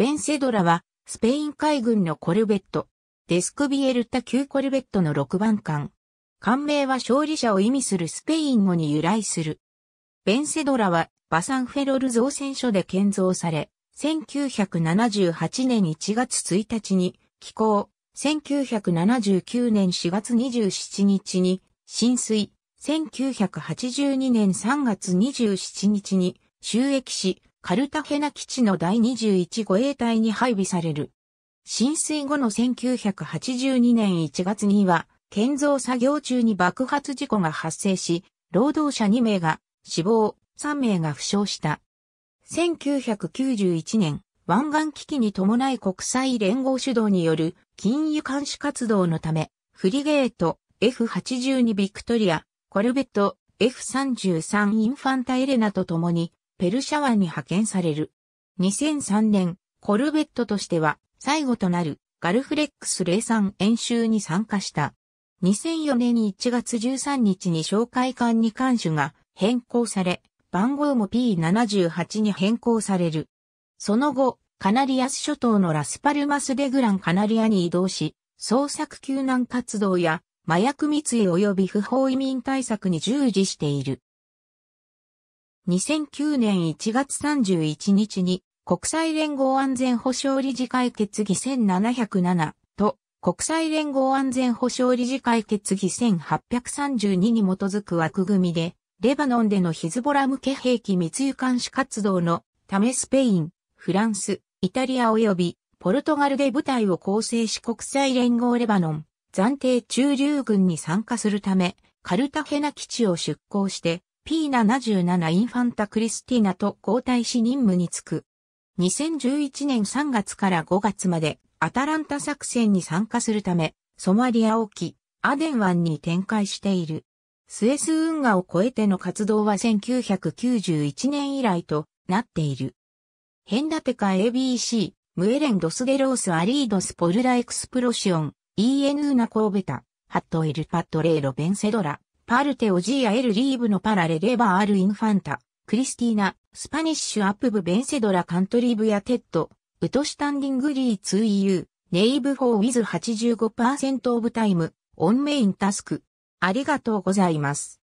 ベンセドラは、スペイン海軍のコルベット、デスクビエルタ級コルベットの6番艦。艦名は勝利者を意味するスペイン語に由来する。ベンセドラは、バサンフェロル造船所で建造され、1978年1月1日に寄港、1979年4月27日に浸水、1982年3月27日に収益し、カルタヘナ基地の第21護衛隊に配備される。浸水後の1982年1月には、建造作業中に爆発事故が発生し、労働者2名が死亡、3名が負傷した。1991年、湾岸危機に伴い国際連合主導による金融監視活動のため、フリゲート F82 ビクトリア、コルベット F33 インファンタエレナと共にペルシャ湾に派遣される。2003年、コルベットとしては最後となるガルフレックス03演習に参加した。2004年に1月13日に紹介艦に艦首が変更され、番号も P78 に変更される。その後、カナリアス諸島のラスパルマスデグランカナリアに移動し、捜索救難活動や麻薬密輸及び不法移民対策に従事している。2009年1月31日に国際連合安全保障理事会決議1707と国際連合安全保障理事会決議1832に基づく枠組みで、レバノンでのヒズボラ向け兵器密輸監視活動のためスペイン、フランス、イタリア及びポルトガルで部隊を構成し国際連合レバノン暫定駐留軍に参加するためカルタヘナ基地を出港して P77 インファンタ・クリスティナと交代し任務に就く。2011年3月から5月までアタランタ作戦に参加するため、ソマリア沖、アデン湾に展開している。スエス運河を越えての活動は1991年以来となっている。ヘンダテカ ABC、ムエレン・ドスゲロース・アリードス・ポルラ・エクスプロシオン、EN ナ・コーベタ、ハット・エル・パットレーロ・ベンセドラ。パルテオジーアエルリーブのパラレレバーアルインファンタ、クリスティーナ、スパニッシュアップブベンセドラカントリーブやテッド、ウトスタンディングリーツー・ーユー、ネイブフォーウィズ85%オブタイム、オンメインタスク。ありがとうございます。